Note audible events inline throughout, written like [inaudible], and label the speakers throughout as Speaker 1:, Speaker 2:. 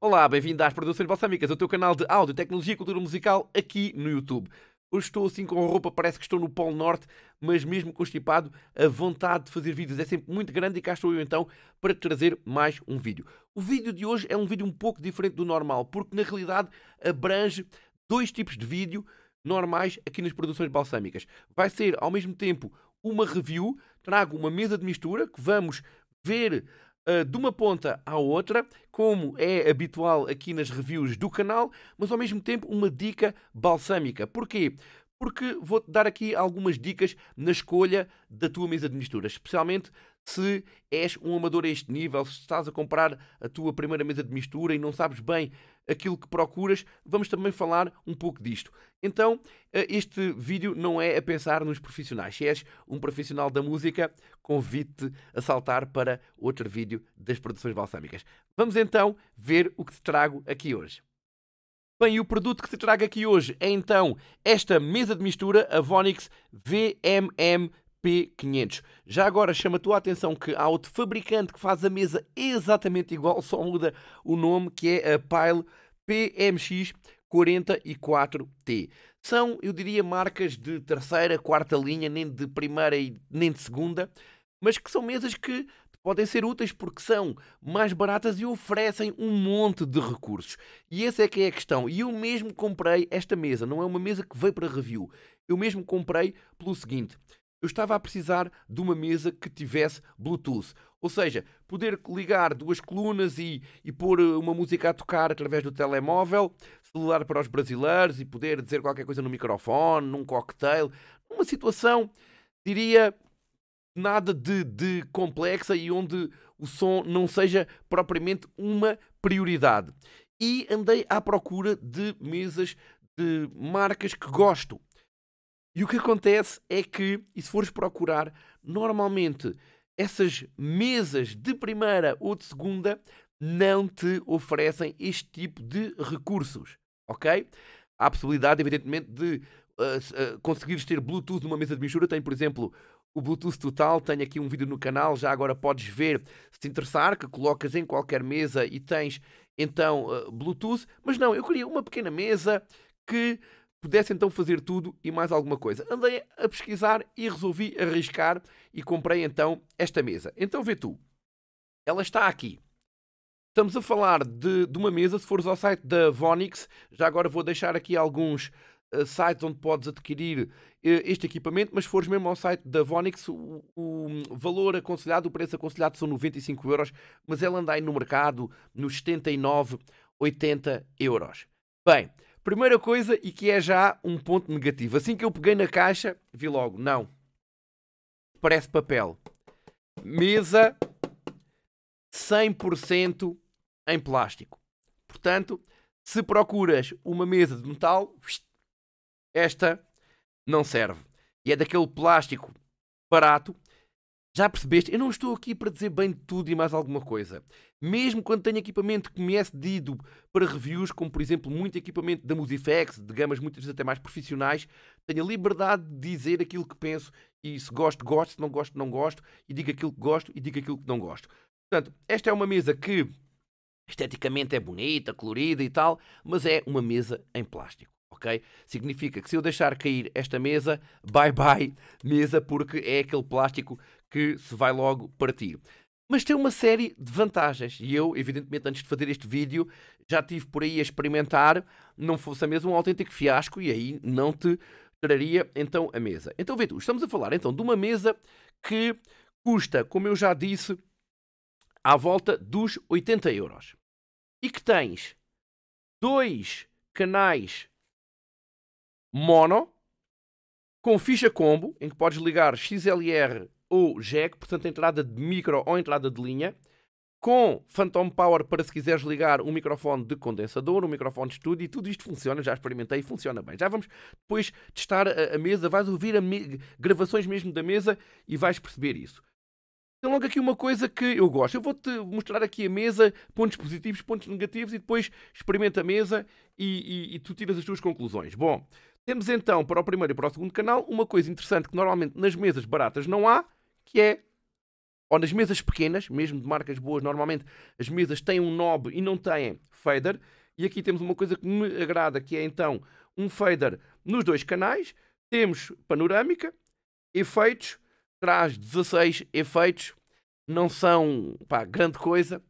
Speaker 1: Olá, bem-vindo às Produções Balsâmicas, o teu canal de áudio, tecnologia e cultura musical aqui no YouTube. Hoje estou assim com roupa, parece que estou no Polo Norte, mas mesmo constipado, a vontade de fazer vídeos é sempre muito grande e cá estou eu então para te trazer mais um vídeo. O vídeo de hoje é um vídeo um pouco diferente do normal, porque na realidade abrange dois tipos de vídeo normais aqui nas produções balsâmicas. Vai ser ao mesmo tempo uma review, trago uma mesa de mistura que vamos ver uh, de uma ponta à outra, como é habitual aqui nas reviews do canal, mas ao mesmo tempo uma dica balsâmica. Porquê? Porque vou-te dar aqui algumas dicas na escolha da tua mesa de mistura, especialmente se és um amador a este nível, se estás a comprar a tua primeira mesa de mistura e não sabes bem aquilo que procuras, vamos também falar um pouco disto. Então, eh, este vídeo não é a pensar nos profissionais. Se és um profissional da música, convido-te a saltar para outro vídeo das produções balsâmicas. Vamos então ver o que te trago aqui hoje. Bem, e o produto que te trago aqui hoje é então esta mesa de mistura, a Vonix VMM P500. Já agora chama a tua atenção que há outro fabricante que faz a mesa exatamente igual, só muda o nome, que é a Pile PMX 44T. São, eu diria, marcas de terceira, quarta linha, nem de primeira e nem de segunda, mas que são mesas que podem ser úteis porque são mais baratas e oferecem um monte de recursos. E essa é que é a questão. E eu mesmo comprei esta mesa, não é uma mesa que veio para review. Eu mesmo comprei pelo seguinte: eu estava a precisar de uma mesa que tivesse Bluetooth. Ou seja, poder ligar duas colunas e, e pôr eh, uma música a tocar através do telemóvel, celular para os brasileiros e poder dizer qualquer coisa no microfone, num cocktail. Uma situação, diria, nada de, de complexa e onde o som não seja propriamente uma prioridade. E andei à procura de mesas de marcas que gosto. E o que acontece é que, e se fores procurar, normalmente essas mesas de primeira ou de segunda não te oferecem este tipo de recursos, ok? Há a possibilidade, evidentemente, de uh, uh, conseguires ter Bluetooth numa mesa de mistura. Tem, por exemplo, o Bluetooth total, tenho aqui um vídeo no canal, já agora podes ver se te interessar, que colocas em qualquer mesa e tens então uh, Bluetooth. Mas não, eu queria uma pequena mesa que Pudesse então fazer tudo e mais alguma coisa. Andei a pesquisar e resolvi arriscar e comprei então esta mesa. Então vê tu, ela está aqui. Estamos a falar de, de, uma mesa, se fores ao site da Vonix, já agora vou deixar aqui alguns uh, sites onde podes adquirir uh, este equipamento, mas se fores mesmo ao site da Vonix, o, o valor aconselhado, o preço aconselhado são 95 euros, mas ela anda aí no mercado nos 79, 80 euros. Bem, Primeira coisa, e que é já um ponto negativo. Assim que eu peguei na caixa, vi logo, não. Parece papel. Mesa 100% em plástico. Portanto, se procuras uma mesa de metal, esta não serve. E é daquele plástico barato já percebeste? Eu não estou aqui para dizer bem de tudo e mais alguma coisa. Mesmo quando tenho equipamento que me é cedido para reviews, como por exemplo muito equipamento da Musifex, de gamas muitas vezes até mais profissionais, tenho a liberdade de dizer aquilo que penso e se gosto, gosto, se não gosto, não gosto, e digo aquilo que gosto e digo aquilo que não gosto. Portanto, esta é uma mesa que esteticamente é bonita, colorida e tal, mas é uma mesa em plástico. Okay? Significa que se eu deixar cair esta mesa, bye bye mesa, porque é aquele plástico que se vai logo partir. Mas tem uma série de vantagens. E eu, evidentemente, antes de fazer este vídeo, já tive por aí a experimentar, não fosse a mesa um autêntico fiasco e aí não te traria então a mesa. Então, tu, estamos a falar então de uma mesa que custa, como eu já disse, à volta dos 80 euros. E que tens dois canais mono com ficha combo, em que podes ligar XLR ou jack, portanto entrada de micro ou entrada de linha, com Phantom Power para se quiseres ligar um microfone de condensador, um microfone de estúdio e tudo isto funciona, já experimentei e funciona bem. Já vamos depois testar a, eh, a mesa, vais ouvir me gravações mesmo da mesa e vais perceber isso. Tem logo aqui uma coisa que eu gosto. Eu vou-te mostrar aqui a mesa, pontos positivos, pontos negativos e depois experimenta a mesa e, e, e tu tiras as tuas conclusões. Bom, temos então para o primeiro e para o segundo canal uma coisa interessante que normalmente nas mesas baratas não há, que é ou nas mesas pequenas, mesmo de marcas boas, normalmente as mesas têm um knob e não têm fader. E aqui temos uma coisa que me agrada, que é então um fader nos dois canais. Temos panorâmica, efeitos, traz 16 efeitos. Não são pá, grande coisa,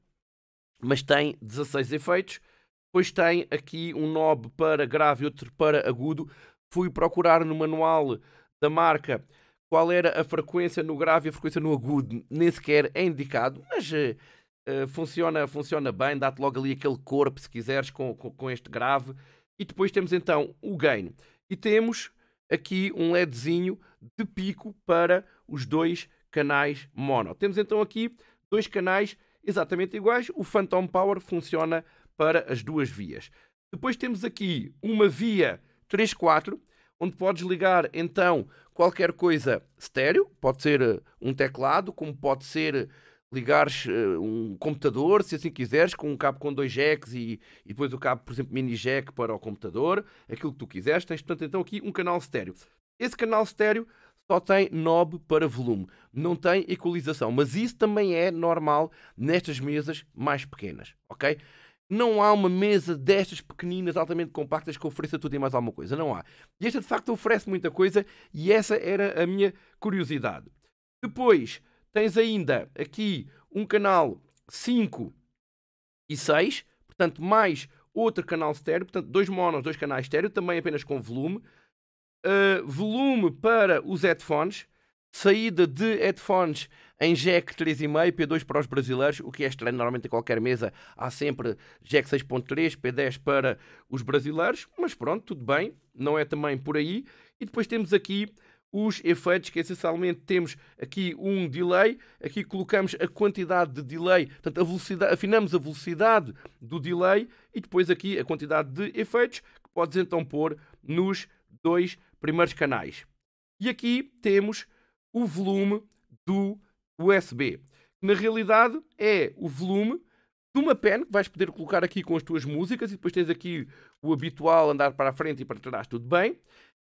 Speaker 1: mas tem 16 efeitos. Depois tem aqui um knob para grave e outro para agudo. Fui procurar no manual da marca qual era a frequência no grave e a frequência no agudo, nem sequer é indicado, mas uh, funciona, funciona bem, dá-te logo ali aquele corpo, se quiseres, com, com, com, este grave. E depois temos então o gain. E temos aqui um LEDzinho de pico para os dois canais mono. Temos então aqui dois canais exatamente iguais. O Phantom Power funciona para as duas vias. Depois temos aqui uma via 3-4 onde podes ligar então qualquer coisa estéreo, pode ser eh, um teclado, como pode ser eh, ligares eh, um computador, se assim quiseres, com um cabo com dois jacks e, e, depois o cabo, por exemplo, mini jack para o computador, aquilo que tu quiseres. Tens, portanto, então aqui um canal estéreo. Esse canal estéreo só tem knob para volume, não tem equalização, mas isso também é normal nestas mesas mais pequenas, ok? Não há uma mesa destas pequeninas, altamente compactas, que ofereça tudo e mais alguma coisa. Não há. E esta, de facto, oferece muita coisa e essa era a minha curiosidade. Depois, tens ainda aqui um canal 5 e 6, portanto, mais outro canal estéreo, portanto, dois monos, dois canais estéreo, também apenas com volume. Uh, volume para os headphones, saída de headphones em jack 3,5, P2 para os brasileiros, o que é estranho, normalmente em qualquer mesa há sempre jack 6.3, P10 para os brasileiros, mas pronto, tudo bem, não é também por aí. E depois temos aqui os efeitos, que essencialmente temos aqui um delay, aqui colocamos a quantidade de delay, portanto, a velocidade, afinamos a velocidade do delay e depois aqui a quantidade de efeitos que podes então pôr nos dois primeiros canais. E aqui temos o volume do USB. Na realidade, é o volume de uma pen que vais poder colocar aqui com as tuas músicas e depois tens aqui o habitual andar para a frente e para trás, tudo bem.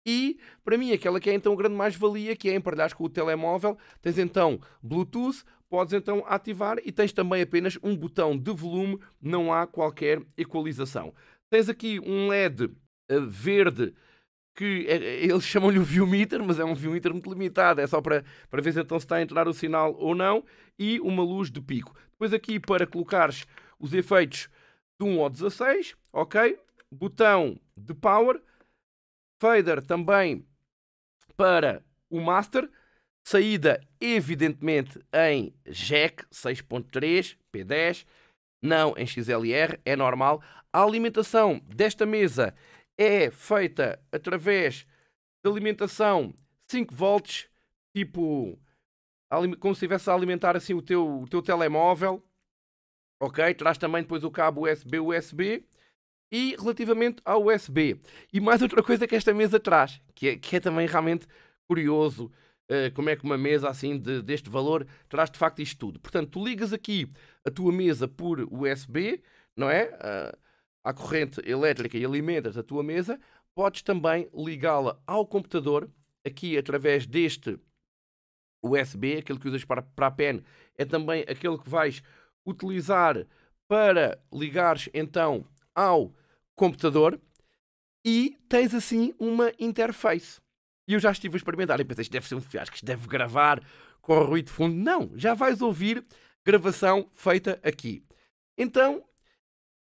Speaker 1: E, para mim, aquela que é então a grande mais-valia, que é emparelhares com o telemóvel, tens então Bluetooth, podes então ativar e tens também apenas um botão de volume, não há qualquer equalização. Tens aqui um LED eh, verde que é, é eles [laughs] chamam-lhe o viewmeter, mas é um viewmeter muito limitado, é só para, para ver se então se está a entrar o sinal ou não, e uma luz de pico. Depois aqui para colocares os efeitos de 1 ao 16, ok? Botão de power, fader também para o master, saída evidentemente em jack 6.3, P10, não em XLR, é normal. A alimentação desta mesa é feita através de alimentação 5 volts, tipo como se estivesse a alimentar assim o teu, o teu telemóvel. Ok? Traz também depois o cabo USB-USB. E relativamente ao USB. E mais outra coisa que esta mesa traz, que é, que é também realmente curioso, uh, como é que uma mesa assim de, deste valor traz de facto isto tudo. Portanto, tu ligas aqui a tua mesa por USB, não é? Uh, à corrente elétrica e alimentas a tua mesa, podes também ligá-la ao computador, aqui através deste USB, aquele que usas para, para a pen, é também aquele que vais utilizar para ligares então ao computador e tens assim uma interface. E eu já estive a experimentar e pensei, isto deve ser um fiasco, isto deve gravar com ruído de fundo. Não, já vais ouvir gravação feita aqui. Então,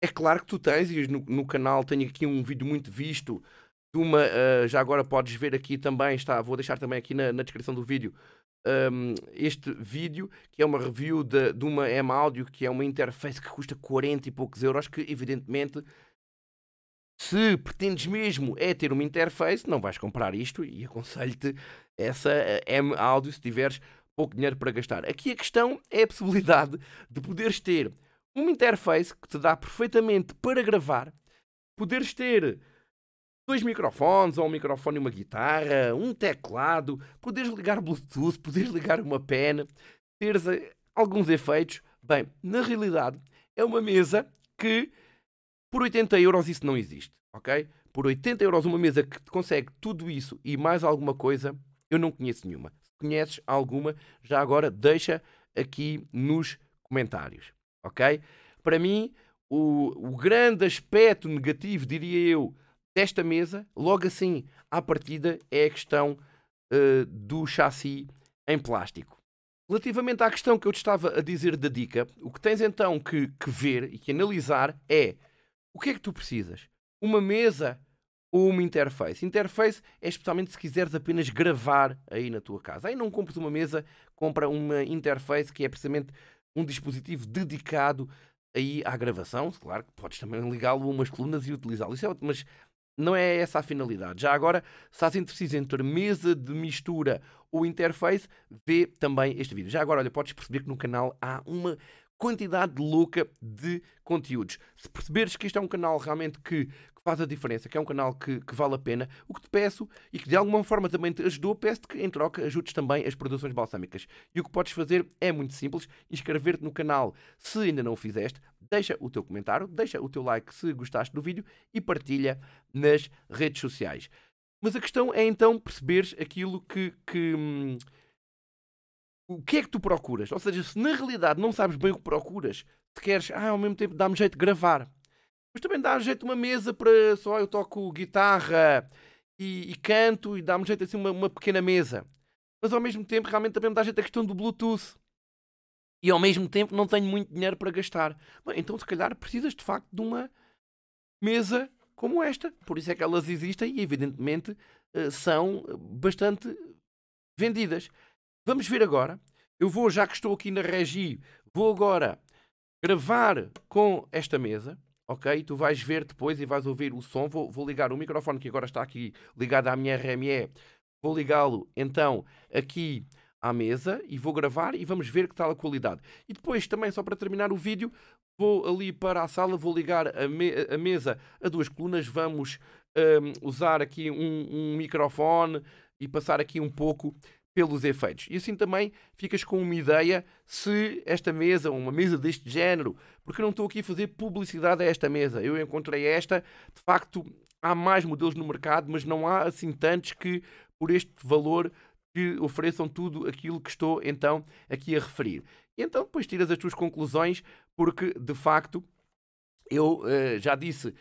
Speaker 1: é claro que tu tens, e no, no canal tenho aqui um vídeo muito visto de uma, uh, já agora podes ver aqui também, está, vou deixar também aqui na, na descrição do vídeo, um, este vídeo, que é uma review de, de uma M-Audio, que é uma interface que custa 40 e poucos euros, que evidentemente se pretendes mesmo é ter uma interface, não vais comprar isto e aconselho-te essa ah, M-Audio se tiveres pouco dinheiro para gastar. Aqui a questão é a possibilidade de poderes ter uma interface que te dá perfeitamente para gravar, poderes ter dois microfones, ou um microfone e uma guitarra, um teclado, poderes ligar Bluetooth, poderes ligar uma pen, teres eh, alguns efeitos. Bem, na realidade, é uma mesa que por 80 euros isso não existe, ok? Por 80 euros uma mesa que consegue tudo isso e mais alguma coisa, eu não conheço nenhuma. Se conheces alguma, já agora deixa aqui nos comentários ok? Para mim, o, o grande aspecto negativo, diria eu, desta mesa, logo assim, à partida, é a questão uh, do chassi em plástico. Relativamente à questão que eu te estava a dizer da dica, o que tens então que, que ver e que analisar é o que é que tu precisas? Uma mesa ou uma interface? Interface é especialmente se quiseres apenas gravar aí na tua casa. Aí não compres uma mesa, compra uma interface que é precisamente um dispositivo dedicado aí à gravação. Claro que podes também ligá-lo a umas colunas e utilizá-lo. Isso é mas não é essa a finalidade. Já agora, se há indeciso entre mesa de mistura ou interface, vê também este vídeo. Já agora, olha, podes perceber que no canal há uma quantidade louca de conteúdos. Se perceberes que isto é um canal realmente que faz a diferença, que é um canal que, que, vale a pena. O que te peço e que de alguma forma também te ajudou, peço-te que em troca ajudes também as produções balsâmicas. E o que podes fazer é muito simples: inscrever-te no canal se ainda não o fizeste, deixa o teu comentário, deixa o teu like se gostaste do vídeo e partilha nas redes sociais. Mas a questão é então perceberes aquilo que, que hum, o que é que tu procuras? Ou seja, se na realidade não sabes bem o que procuras, se queres, ah, ao mesmo tempo dá-me jeito de gravar, mas também dá jeito uma mesa para só eu toco guitarra e, e canto e dá-me jeito assim uma, uma pequena mesa. Mas ao mesmo tempo realmente também me dá jeito a questão do Bluetooth e ao mesmo tempo não tenho muito dinheiro para gastar. Bem, então se calhar precisas de facto de uma mesa como esta. Por isso é que elas existem e evidentemente eh, são bastante vendidas. Vamos ver agora. Eu vou, já que estou aqui na regi, vou agora gravar com esta mesa ok? Tu vais ver depois e vais ouvir o som. Vou, vou ligar o microfone que agora está aqui ligado à minha RME. Vou ligá-lo então aqui à mesa e vou gravar e vamos ver que tal a qualidade. E depois também, só para terminar o vídeo, vou ali para a sala, vou ligar a, me a mesa a duas colunas, vamos um, usar aqui um, um microfone e passar aqui um pouco pelos efeitos. E assim também ficas com uma ideia se esta mesa, uma mesa deste género, porque eu não estou aqui a fazer publicidade a esta mesa. Eu encontrei esta, de facto, há mais modelos no mercado, mas não há assim tantos que, por este valor, ofereçam tudo aquilo que estou então aqui a referir. E então depois tiras as tuas conclusões, porque de facto eu uh, já disse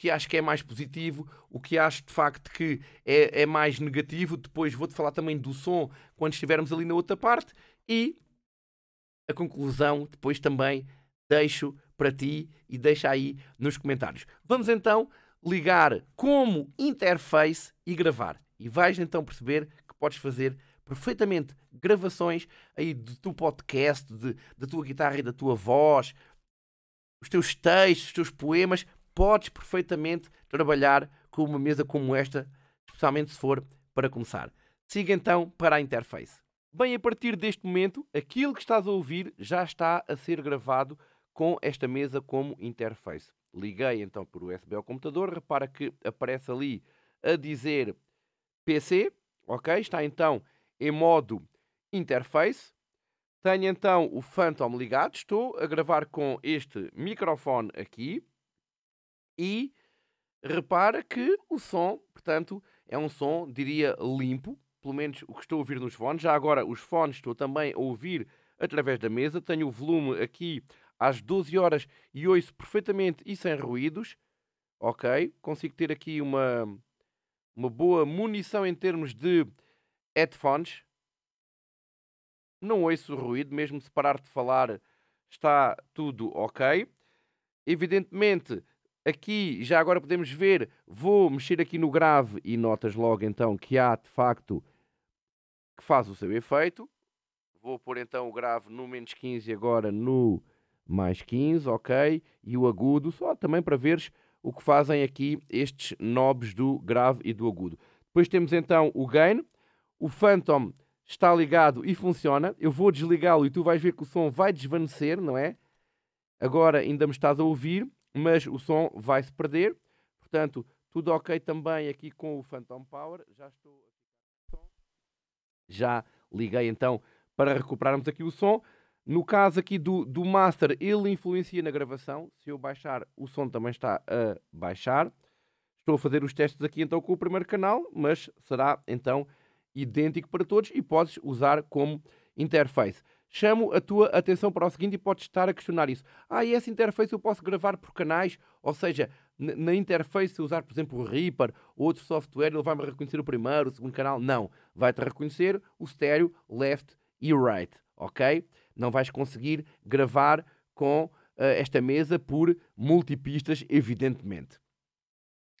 Speaker 1: que acho que é mais positivo, o que acho de facto que é, é mais negativo. Depois vou-te falar também do som quando estivermos ali na outra parte. E a conclusão depois também deixo para ti e deixa aí nos comentários. Vamos então ligar como interface e gravar. E vais então perceber que podes fazer perfeitamente gravações aí do teu podcast, da tua guitarra e da tua voz, os teus textos, os teus poemas, podes perfeitamente trabalhar com uma mesa como esta, especialmente se for para começar. Siga então para a interface. Bem, a partir deste momento, aquilo que estás a ouvir já está a ser gravado com esta mesa como interface. Liguei então por USB ao computador, repara que aparece ali a dizer PC, ok? Está então em modo interface. Tenho então o Phantom ligado, estou a gravar com este microfone aqui. E repara que o som, portanto, é um som, diria, limpo, pelo menos o que estou a ouvir nos fones. Já agora, os fones estou também a ouvir através da mesa. Tenho o volume aqui às 12 horas e ouço perfeitamente e sem ruídos. Ok, consigo ter aqui uma, uma boa munição em termos de headphones. Não ouço ruído, mesmo se parar de falar, está tudo ok. Evidentemente, aqui já agora podemos ver, vou mexer aqui no grave e notas logo então que há de facto que faz o seu efeito. Vou pôr então o grave no menos 15 agora no mais 15, ok? E o agudo, só também para veres o que fazem aqui estes knobs do grave e do agudo. Depois temos então o gain. O Phantom está ligado e funciona. Eu vou desligá-lo e tu vais ver que o som vai desvanecer, não é? Agora ainda me estás a ouvir mas o som vai se perder. Portanto, tudo ok também aqui com o Phantom Power. Já estou Já liguei então para recuperarmos aqui o som. No caso aqui do, do master, ele influencia na gravação. Se eu baixar, o som também está a baixar. Estou a fazer os testes aqui então com o primeiro canal, mas será então idêntico para todos e podes usar como interface chamo a tua atenção para o seguinte e podes estar a questionar isso. Ah, e essa interface eu posso gravar por canais, ou seja, na interface se usar, por exemplo, o Reaper ou outro software, ele vai-me reconhecer o primeiro, o segundo canal? Não. Vai-te reconhecer o estéreo, left e right, ok? Não vais conseguir gravar com uh, esta mesa por multipistas, evidentemente.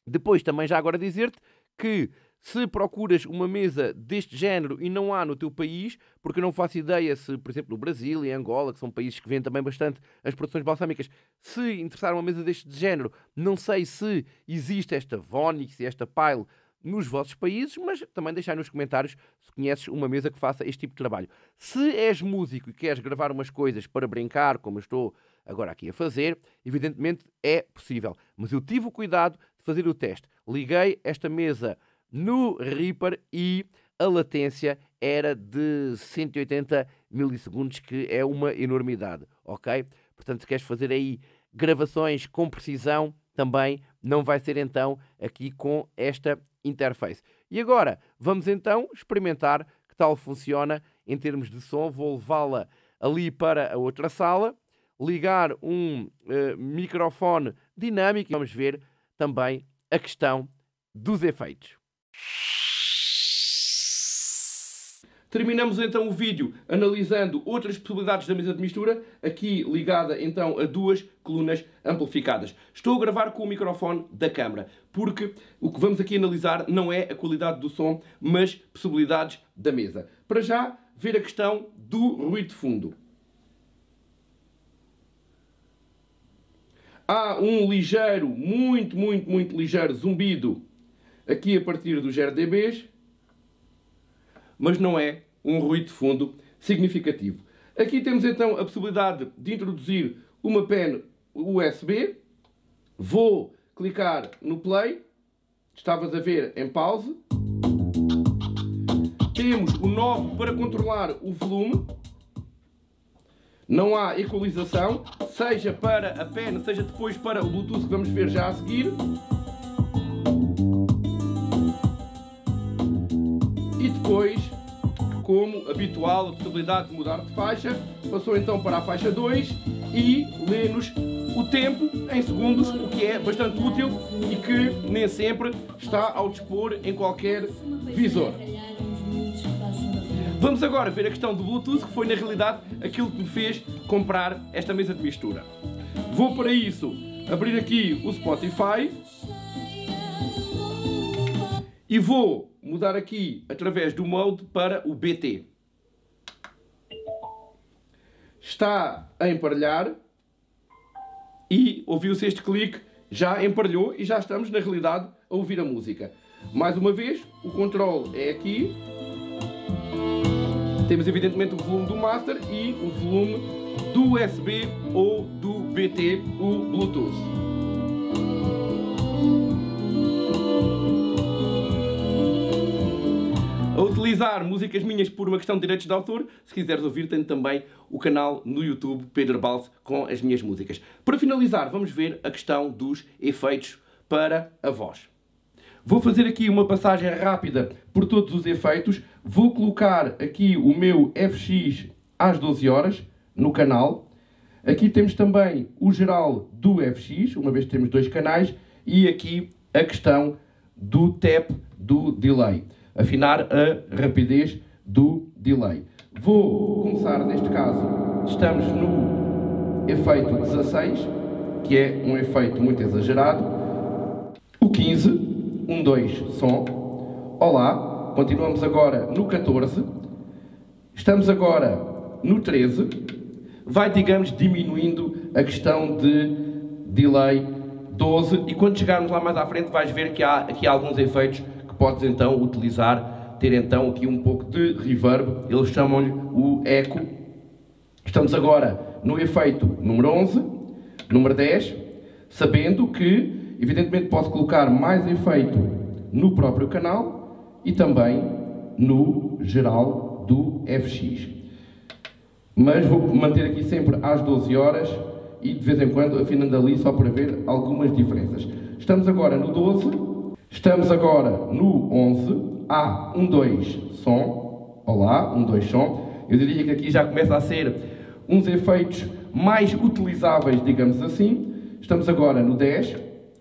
Speaker 1: Depois também já agora dizer-te que se procuras uma mesa deste género e não há no teu país, porque eu não faço ideia se, por exemplo, no Brasil e Angola, que são países que vendem também bastante as produções balsâmicas, se interessar uma mesa deste género, não sei se existe esta Vonix e esta Pile nos vossos países, mas também deixai nos comentários se conheces uma mesa que faça este tipo de trabalho. Se és músico e queres gravar umas coisas para brincar, como eu estou agora aqui a fazer, evidentemente é possível. Mas eu tive o cuidado de fazer o teste. Liguei esta mesa no Reaper e a latência era de 180 milissegundos, que é uma enormidade, ok? Portanto, se queres fazer aí gravações com precisão, também não vai ser então aqui com esta interface. E agora, vamos então experimentar que tal funciona em termos de som. Vou levá-la ali para a outra sala, ligar um uh, microfone dinâmico e vamos ver também a questão dos efeitos. Terminamos então o vídeo analisando outras possibilidades da mesa de mistura, aqui ligada então a duas colunas amplificadas. Estou a gravar com o microfone da câmara, porque o que vamos aqui analisar não é a qualidade do som, mas possibilidades da mesa. Para já, ver a questão do ruído de fundo. Há um ligeiro, muito, muito, muito ligeiro zumbido aqui a partir dos RDBs, mas não é um ruído de fundo significativo. Aqui temos então a possibilidade de introduzir uma pen USB. Vou clicar no play. Estavas a ver em pause. Temos o knob para controlar o volume. Não há equalização, seja para a pen, seja depois para o Bluetooth que vamos ver já a seguir. Depois, como habitual, a possibilidade de mudar de faixa, passou então para a faixa 2 e lê-nos o tempo em segundos, o que é bastante útil e que nem sempre está ao dispor em qualquer visor. Vamos agora ver a questão do Bluetooth, que foi na realidade aquilo que me fez comprar esta mesa de mistura. Vou para isso abrir aqui o Spotify e vou mudar aqui através do mode para o BT. Está a emparelhar e ouviu-se este clique, já emparelhou e já estamos na realidade a ouvir a música. Mais uma vez, o controle é aqui. Temos evidentemente o volume do master e o volume do USB ou do BT, o Bluetooth. a utilizar músicas minhas por uma questão de direitos de autor. Se quiseres ouvir, tenho também o canal no YouTube Pedro Balse com as minhas músicas. Para finalizar, vamos ver a questão dos efeitos para a voz. Vou fazer aqui uma passagem rápida por todos os efeitos. Vou colocar aqui o meu FX às 12 horas no canal. Aqui temos também o geral do FX, uma vez que temos dois canais, e aqui a questão do tap do delay afinar a rapidez do delay. Vou começar, neste caso, estamos no efeito 16, que é um efeito muito exagerado. O 15, 1, 2, som. Olá, continuamos agora no 14. Estamos agora no 13. Vai, digamos, diminuindo a questão de delay 12 e quando chegarmos lá mais à frente vais ver que há aqui alguns efeitos podes então utilizar, ter então aqui um pouco de reverb, eles chamam-lhe o eco. Estamos agora no efeito número 11, número 10, sabendo que, evidentemente, posso colocar mais efeito no próprio canal e também no geral do FX. Mas vou manter aqui sempre às 12 horas e de vez em quando afinando ali só para ver algumas diferenças. Estamos agora no 12, Estamos agora no 11, há um dois, som, olá, um dois, som. Eu diria que aqui já começa a ser uns efeitos mais utilizáveis, digamos assim. Estamos agora no 10,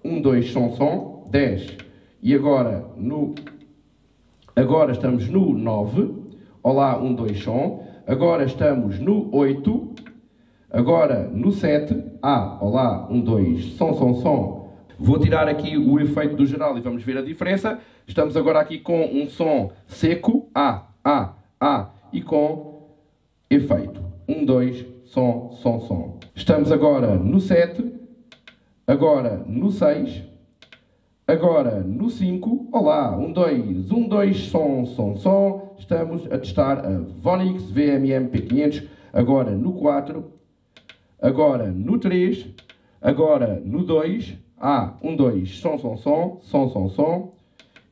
Speaker 1: Um, dois, som, som, 10. E agora no agora estamos no 9, olá, um, dois, som. Agora estamos no 8, agora no 7, ah, olá, um, dois, som, som, som, Vou tirar aqui o efeito do geral e vamos ver a diferença. Estamos agora aqui com um som seco, A, A, A, e com efeito. Um, dois, som, som, som. Estamos agora no 7, agora no 6, agora no 5. Olá, um, dois, um, dois, som, som, som. Estamos a testar a Vonix VMM P500, agora no 4, agora no 3, agora no 2, ah, um, dois, som, som, som, som, som, som.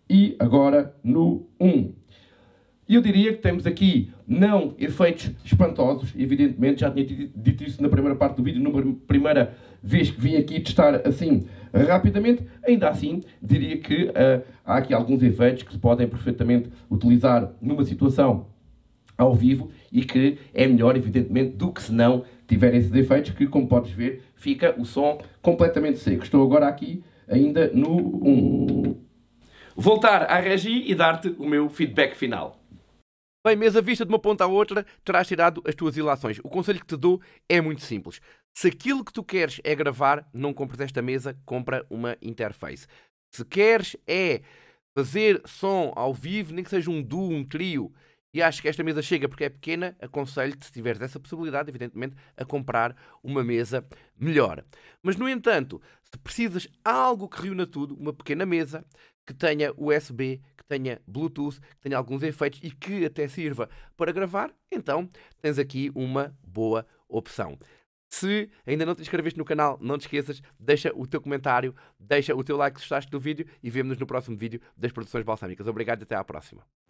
Speaker 1: E agora no um. Eu diria que temos aqui não efeitos espantosos, evidentemente, já tinha dito isso na primeira parte do vídeo, na primeira vez que vim aqui testar assim rapidamente. Ainda assim, diria que uh, há aqui alguns efeitos que se podem perfeitamente utilizar numa situação ao vivo e que é melhor, evidentemente, do que se não tiver esses efeitos que, como podes ver, fica o som completamente seco. Estou agora aqui ainda no 1. Um... Voltar à regi e dar-te o meu feedback final. Bem, mesa vista de uma ponta à outra terás tirado as tuas ilações. O conselho que te dou é muito simples. Se aquilo que tu queres é gravar, não compres esta mesa, compra uma interface. Se queres é fazer som ao vivo, nem que seja um duo, um trio, e acho que esta mesa chega porque é pequena, aconselho-te, se tiveres essa possibilidade, evidentemente, a comprar uma mesa melhor. Mas, no entanto, se precisas algo que reúna tudo, uma pequena mesa, que tenha USB, que tenha Bluetooth, que tenha alguns efeitos e que até sirva para gravar, então tens aqui uma boa opção. Se ainda não te inscreveste no canal, não te esqueças, deixa o teu comentário, deixa o teu like se gostaste do vídeo e vemo-nos no próximo vídeo das Produções Balsâmicas. Obrigado e até à próxima.